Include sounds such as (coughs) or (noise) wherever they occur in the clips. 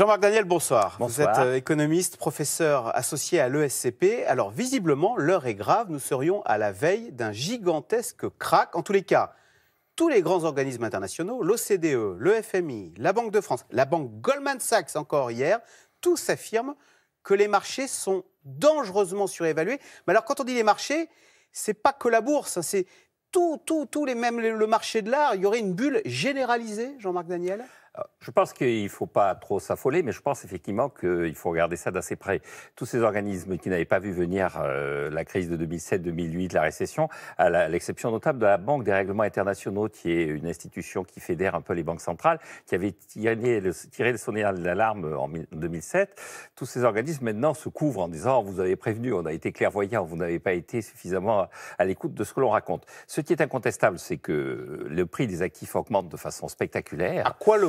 Jean-Marc Daniel, bonsoir. bonsoir. Vous êtes euh, économiste, professeur associé à l'ESCP. Alors visiblement, l'heure est grave. Nous serions à la veille d'un gigantesque crack. En tous les cas, tous les grands organismes internationaux, l'OCDE, le FMI, la Banque de France, la banque Goldman Sachs encore hier, tous affirment que les marchés sont dangereusement surévalués. Mais alors quand on dit les marchés, c'est pas que la bourse, hein, c'est tout, tout, tout, les, mêmes le marché de l'art. Il y aurait une bulle généralisée, Jean-Marc Daniel euh, je pense qu'il ne faut pas trop s'affoler, mais je pense effectivement qu'il faut regarder ça d'assez près. Tous ces organismes qui n'avaient pas vu venir euh, la crise de 2007-2008, la récession, à l'exception notable de la Banque des règlements internationaux, qui est une institution qui fédère un peu les banques centrales, qui avait tiré le, tiré d'alarme en 2007, tous ces organismes maintenant se couvrent en disant oh, vous avez prévenu, on a été clairvoyant, vous n'avez pas été suffisamment à l'écoute de ce que l'on raconte. Ce qui est incontestable, c'est que le prix des actifs augmente de façon spectaculaire. À quoi le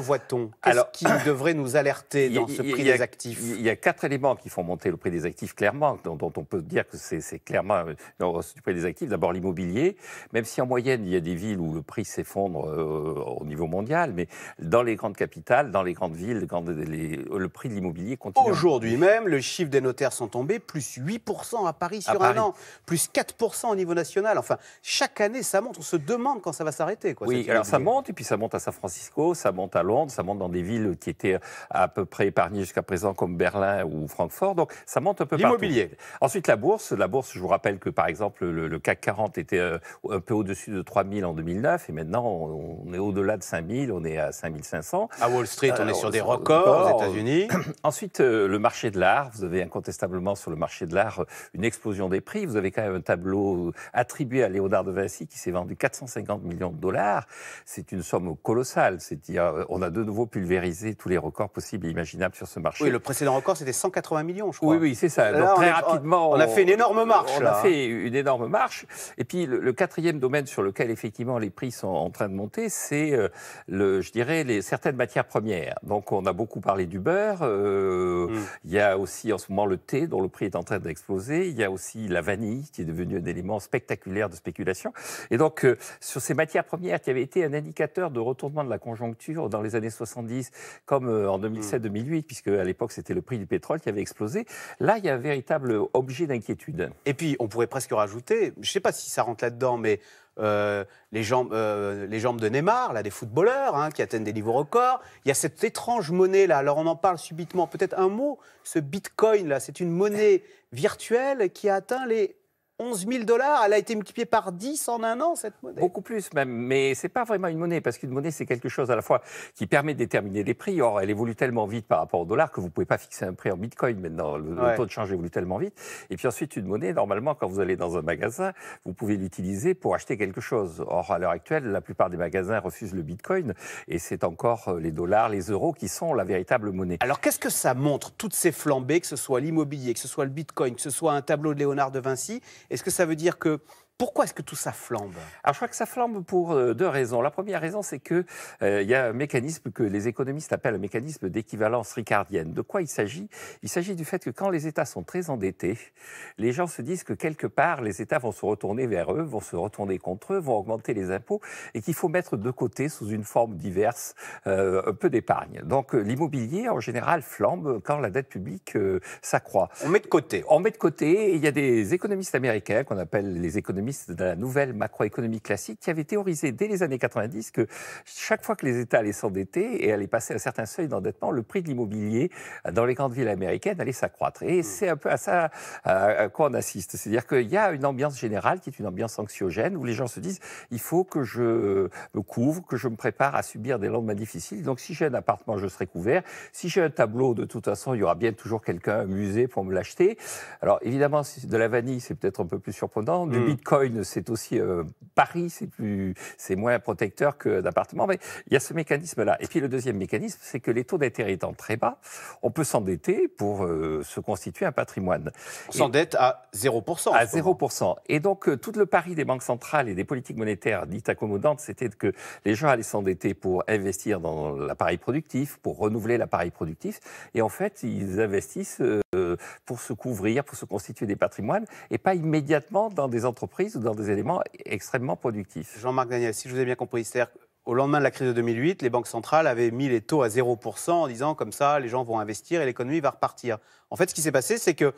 alors Qu'est-ce qui devrait nous alerter (coughs) dans ce prix des actifs Il y a quatre éléments qui font monter le prix des actifs, clairement, dont, on peut dire que c'est clairement non, euh, du prix des actifs. D'abord l'immobilier, même si en moyenne, il y a des villes où le prix s'effondre euh, au niveau mondial, mais dans les grandes capitales, dans les grandes villes, le prix de l'immobilier continue. Aujourd'hui même, le chiffre des notaires sont tombés, plus 8% à Paris sur un an, plus 4% au niveau national. Enfin, chaque année, ça monte. On se demande quand ça va s'arrêter. Oui, alors ça monte, et puis ça monte à San Francisco, ça monte à Londres ça monte dans des villes qui étaient à peu près épargnées jusqu'à présent comme Berlin ou Francfort, donc ça monte un peu partout. L'immobilier. Ensuite la bourse, la bourse, je vous rappelle que par exemple le, CAC 40 était euh, un peu au-dessus de 3000 en 2009 et maintenant on, est au-delà de 5000, on est à 5500. À Wall Street, on est sur des euh, records aux États-Unis. (clears throat) Ensuite euh, le marché de l'art, vous avez incontestablement sur le marché de l'art une explosion des prix, vous avez quand même un tableau attribué à Léonard de Vinci qui s'est vendu 450 millions de dollars. C'est une somme colossale, c'est-à-dire on a de nouveau pulvériser tous les records possibles et imaginables sur ce marché. Oui, le précédent record, c'était 180 millions, je crois. Oui, oui, c'est ça. Donc, très on rapidement. On a fait une énorme marche. On a fait une énorme marche. Et puis, le, quatrième domaine sur lequel, effectivement, les prix sont en train de monter, c'est, euh, le, je dirais, les, certaines matières premières. Donc, on a beaucoup parlé du beurre. Euh, hmm. Il y a aussi, en ce moment, le thé, dont le prix est en train d'exploser. Il y a aussi la vanille, qui est devenue un élément spectaculaire de spéculation. Et donc, euh, sur ces matières premières qui avaient été un indicateur de retournement de la conjoncture dans les années années 70, comme euh, en 2007-2008, hmm. puisque à l'époque c'était le prix du pétrole qui avait explosé. Là, il y a un véritable objet d'inquiétude. Et puis, on pourrait presque rajouter, je ne sais pas si ça rentre là-dedans, mais euh, les, jambes, euh, les jambes de Neymar, là, des footballeurs hein, qui atteignent des niveaux records. Il y a cette étrange monnaie là. Alors on en parle subitement. Peut-être un mot. Ce Bitcoin là, c'est une monnaie virtuelle qui a atteint les 11 000 dollars, elle a été multipliée par 10 en un an, cette monnaie. Beaucoup plus même, mais ce n'est pas vraiment une monnaie, parce qu'une monnaie, c'est quelque chose à la fois qui permet de déterminer les prix. Or, elle évolue tellement vite par rapport au dollar que vous ne pouvez pas fixer un prix en bitcoin maintenant. Le, le, taux de change évolue tellement vite. Et puis ensuite, une monnaie, normalement, quand vous allez dans un magasin, vous pouvez l'utiliser pour acheter quelque chose. Or, à l'heure actuelle, la plupart des magasins refusent le bitcoin, et c'est encore euh, les dollars, les euros qui sont la véritable monnaie. Alors, qu'est-ce que ça montre, toutes ces flambées, que ce soit l'immobilier, que ce soit le bitcoin, que ce soit un tableau de Léonard de Vinci est-ce que ça veut dire que pourquoi est-ce que tout ça flambe Alors je crois que ça flambe pour euh, deux raisons. La première raison, c'est qu'il il euh, y a un mécanisme que les économistes appellent un mécanisme d'équivalence ricardienne. De quoi il s'agit Il s'agit du fait que quand les États sont très endettés, les gens se disent que quelque part, les États vont se retourner vers eux, vont se retourner contre eux, vont augmenter les impôts et qu'il faut mettre de côté sous une forme diverse euh, un peu d'épargne. Donc l'immobilier, en général, flambe quand la dette publique s'accroît. On met de côté. On met de côté il y a des économistes américains qu'on appelle les économistes de la nouvelle macroéconomie classique qui avait théorisé dès les années 90 que chaque fois que les États allaient s'endetter et allaient passer un certain seuil d'endettement, le prix de l'immobilier dans les grandes villes américaines allait s'accroître. Et mm. c'est un peu à ça à quoi on assiste. C'est-à-dire qu'il y a une ambiance générale qui est une ambiance anxiogène où les gens se disent il faut que je me couvre, que je me prépare à subir des lendemains difficiles. Donc si j'ai un appartement, je serai couvert. Si j'ai un tableau, de toute façon, il y aura bien toujours quelqu'un, un musée pour me l'acheter. Alors évidemment, de la vanille, c'est peut-être un peu plus surprenant. Du mm. bitcoin, c'est aussi euh, Paris, c'est plus, c'est moins protecteur que d'appartement. Mais il y a ce mécanisme-là. Et puis le deuxième mécanisme, c'est que les taux d'intérêt étant très bas, on peut s'endetter pour euh, se constituer un patrimoine. On s'endette à 0%. À 0%. Et donc euh, tout le pari des banques centrales et des politiques monétaires dites accommodantes, c'était que les gens allaient s'endetter pour investir dans l'appareil productif, pour renouveler l'appareil productif. Et en fait, ils investissent pour se couvrir, pour se constituer des patrimoines, et pas immédiatement dans des entreprises ou dans des éléments extrêmement productifs. Jean-Marc Daniel, si je vous ai bien compris, c'est-à-dire au lendemain de la crise de 2008, les banques centrales avaient mis les taux à 0% en disant comme ça, les gens vont investir et l'économie va repartir. En fait, ce qui s'est passé, c'est que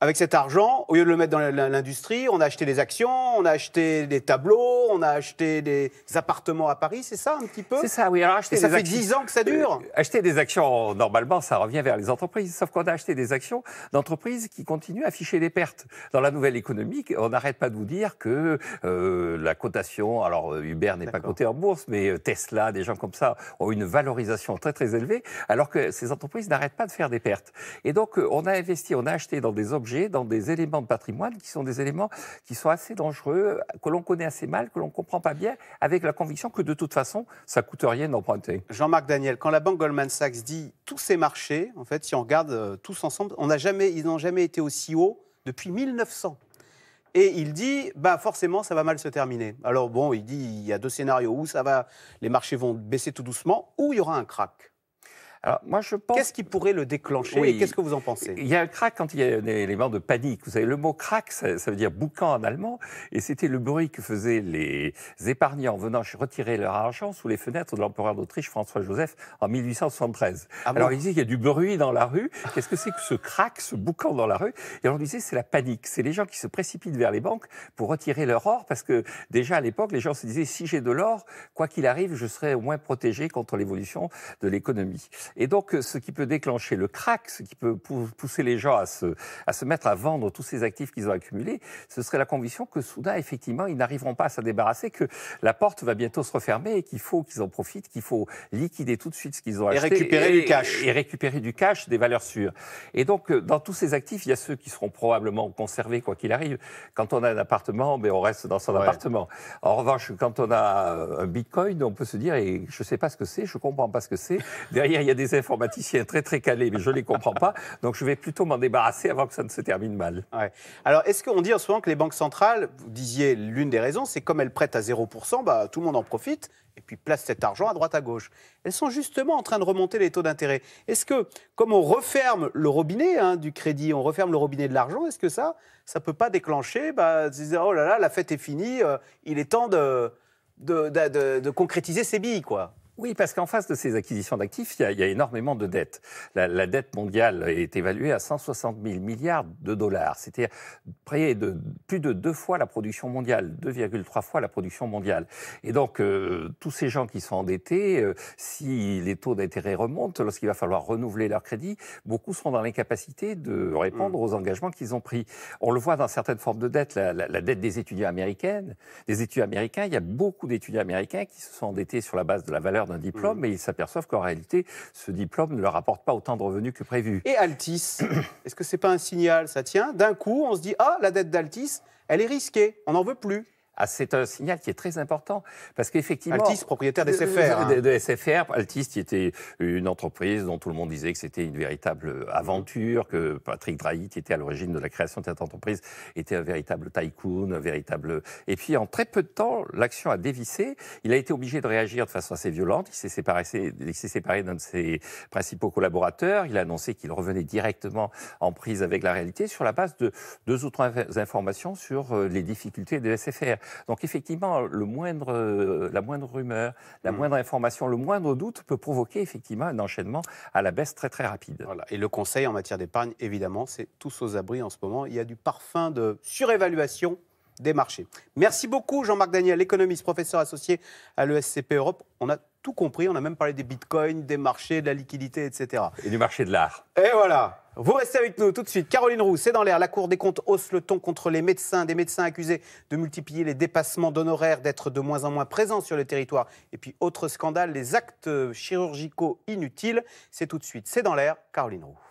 avec cet argent, au lieu de le mettre dans l'industrie, on a acheté des actions, on a acheté des tableaux, on a acheté des appartements à Paris, c'est ça un petit peu C'est ça, oui. acheter Et ça fait 10 ans que ça dure. Euh, acheter des actions, normalement, ça revient vers les entreprises, sauf qu'on a acheté des actions d'entreprises qui continuent à afficher des pertes. Dans la nouvelle économie, on n'arrête pas de vous dire que euh, la cotation, alors euh, Uber n'est pas coté en bourse, mais Tesla, des gens comme ça, ont une valorisation très très élevée, alors que ces entreprises n'arrêtent pas de faire des pertes. Et donc, on a investi, on a acheté dans des objets, dans des éléments de patrimoine qui sont des éléments qui sont assez dangereux, que l'on connaît assez mal, on ne comprend pas bien, avec la conviction que de toute façon, ça ne coûte rien d'emprunter. Jean-Marc Daniel, quand la banque Goldman Sachs dit tous ces marchés, en fait, si on regarde euh, tous ensemble, on jamais, ils n'ont jamais été aussi hauts depuis 1900. Et il dit, bah forcément, ça va mal se terminer. Alors bon, il dit, il y a deux scénarios où ça va, les marchés vont baisser tout doucement, ou il y aura un crack. Alors, moi, je pense. Qu'est-ce qui pourrait le déclencher oui, qu'est-ce que vous en pensez Il y a un crack quand il y a un élément de panique. Vous savez, le mot crack, ça, veut dire boucan en allemand. Et c'était le bruit que faisaient les épargnants venant retirer leur argent sous les fenêtres de l'empereur d'Autriche François-Joseph en 1873. Ah alors, ils disaient, il y a du bruit dans la rue. Qu'est-ce que c'est que ce crack, ce boucan dans la rue Et on disait, c'est la panique. C'est les gens qui se précipitent vers les banques pour retirer leur or parce que déjà à l'époque, les gens se disaient, si j'ai de l'or, quoi qu'il arrive, je serai au moins protégé contre l'évolution de l'économie. Et donc, euh, ce qui peut déclencher le crack, ce qui peut pousser les gens à se, à se mettre à vendre tous ces actifs qu'ils ont accumulés, ce serait la conviction que soudain, effectivement, ils n'arriveront pas à s'en débarrasser, que la porte va bientôt se refermer et qu'il faut qu'ils en profitent, qu'il faut liquider tout de suite ce qu'ils ont acheté. et récupérer du cash. Et récupérer du cash, des valeurs sûres. Et donc, euh, dans tous ces actifs, il y a ceux qui seront probablement conservés, quoi qu'il arrive. Quand on a un appartement, mais ben, on reste dans son appartement. En revanche, quand on a euh, un bitcoin, on peut se dire, et je ne sais pas ce que c'est, je ne comprends pas ce que c'est. Derrière, il y a des informaticiens très très calés, mais je ne les comprends pas. Donc je vais plutôt m'en débarrasser avant que ça ne se termine mal. Alors est-ce qu'on dit en ce moment que les banques centrales, vous disiez l'une des raisons, c'est comme elles prêtent à 0%, bah, tout le monde en profite et puis place cet argent à droite à gauche. Elles sont justement en train de remonter les taux d'intérêt. Est-ce que, comme on referme le robinet hein, du crédit, on referme le robinet de l'argent, est-ce que ça, ça ne peut pas déclencher bah, Oh là là, la fête est finie, euh, il est temps de, de, de, de concrétiser ses billes, quoi oui, parce qu'en face de ces acquisitions d'actifs, il, y, a énormément de dettes. La, dette mondiale est évaluée à 160 000 milliards de dollars, c'est-à-dire près de plus de deux fois la production mondiale, 2,3 fois la production mondiale. Et donc, euh, tous ces gens qui sont endettés, euh, si les taux d'intérêt remontent, lorsqu'il va falloir renouveler leur crédit, beaucoup seront dans l'incapacité de répondre aux engagements qu'ils ont pris. On le voit dans certaines formes de dettes, la, dette des étudiants américaines, des étudiants américains, il y a beaucoup d'étudiants américains qui se sont endettés sur la base de la valeur d'un diplôme, mm. mais ils s'aperçoivent qu'en réalité, ce diplôme ne leur apporte pas autant de revenus que prévu. Et Altis, (clears throat) est-ce que c'est pas un signal Ça tient. D'un coup, on se dit ah, la dette d'Altis, elle est risquée, on n'en veut plus. Ah, c'est un signal qui est très important parce qu'effectivement. Altice, propriétaire de, SFR, de, SFR. qui était une entreprise dont tout le monde disait que c'était une véritable aventure, que Patrick Drahi, qui était à l'origine de la création de cette entreprise, était un véritable tycoon, un véritable. Et puis, en très peu de temps, l'action a dévissé. Il a été obligé de réagir de façon assez violente. Il s'est séparé, séparé d'un de ses principaux collaborateurs. Il a annoncé qu'il revenait directement en prise avec la réalité sur la base de deux ou trois informations sur euh, les difficultés de SFR. Donc effectivement, le moindre, euh, la moindre rumeur, la mm. moindre information, le moindre doute peut provoquer effectivement un enchaînement à la baisse très très rapide. Et le conseil en matière d'épargne, évidemment, c'est tous aux abris en ce moment. Il y a du parfum de surévaluation des marchés. Merci beaucoup Jean-Marc Daniel, économiste, professeur associé à l'ESCP Europe. On a tout compris. On a même parlé des bitcoins, des marchés, de la liquidité, etc. Et du marché de l'art. Et voilà. Vous restez avec nous tout de suite. Caroline Roux, c'est dans l'air. La Cour des comptes hausse le ton contre les médecins, des médecins accusés de multiplier les dépassements d'honoraires, d'être de moins en moins présents sur le territoire. Et puis, autre scandale, les actes chirurgicaux inutiles. C'est tout de suite. C'est dans l'air. Caroline Roux.